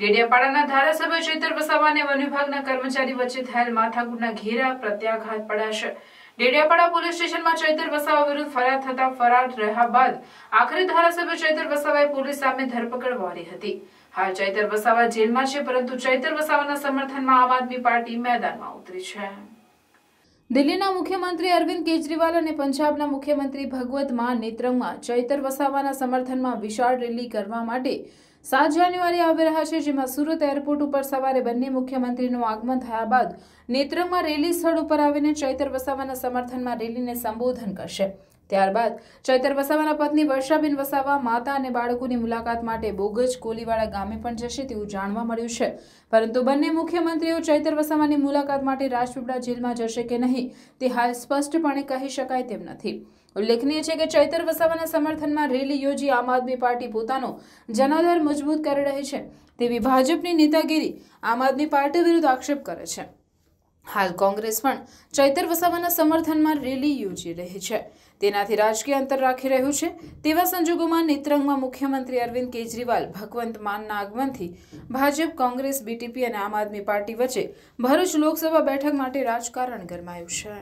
ડેડિયાપાડાના ધારાસભ્ય ચેતર વસાવા વન વિભાગના કર્મચારી વચ્ચે થયેલ માથાકૂટના ઘેરા પ્રત્યાઘાત પડાશે ડેડિયાપાડા પોલીસ સ્ટેશનમાં ચૈતર વસાવા વિરુદ્ધ ફરિયાદ થતા ફરાર રહ્યા બાદ આખરે ધારાસભ્ય ચૈતર વસાવાએ પોલીસ સામે ધરપકડ વાળી હતી હાલ ચૈતર વસાવા જેલમાં છે પરંતુ ચૈતર વસાવાના સમર્થનમાં આમ આદમી પાર્ટી મેદાનમાં ઉતરી છે દિલ્હીના મુખ્યમંત્રી અરવિંદ કેજરીવાલ અને પંજાબના મુખ્યમંત્રી ભગવત માન નેત્રંગમાં ચૈતર વસાવાના સમર્થનમાં વિશાળ રેલી કરવા માટે સાત જાન્યુઆરી આવી રહ્યા છે જેમાં સુરત એરપોર્ટ ઉપર સવારે બંને મુખ્યમંત્રીનું આગમન થયા બાદ નેત્રંગમાં રેલી સ્થળ ઉપર આવીને ચૈતર વસાવાના સમર્થનમાં રેલીને સંબોધન કરશે ત્યારબાદ ચૈતર વસાવાના પત્ની વર્ષાબેન વસાવા માતા અને બાળકોની મુલાકાત માટે બોગજ કોલીવાડા ગામે પણ જશે તેવું જાણવા મળ્યું છે પરંતુ બંને મુખ્યમંત્રીઓ ચૈતર વસાવાની મુલાકાત માટે રાજપીપળા જેલમાં જશે કે નહીં તે હાલ સ્પષ્ટપણે કહી શકાય તેમ નથી ઉલ્લેખનીય છે કે ચૈતર વસાવાના સમર્થનમાં રેલી યોજી આમ આદમી પાર્ટી પોતાનો જનાધાર મજબૂત કરી રહી છે તેવી ભાજપની નેતાગીરી આમ આદમી પાર્ટી વિરુદ્ધ આક્ષેપ કરે છે હાલ કોંગ્રેસ પણ ચૈતર વસાવાના સમર્થનમાં રેલી યોજી રહી છે તેનાથી રાજકીય અંતર રાખી રહ્યું છે તેવા સંજોગોમાં નેત્રંગમાં મુખ્યમંત્રી અરવિંદ કેજરીવાલ ભગવંત માનના આગમનથી ભાજપ કોંગ્રેસ બીટીપી અને આમ આદમી પાર્ટી વચ્ચે ભરૂચ લોકસભા બેઠક માટે રાજકારણ ગરમાયું છે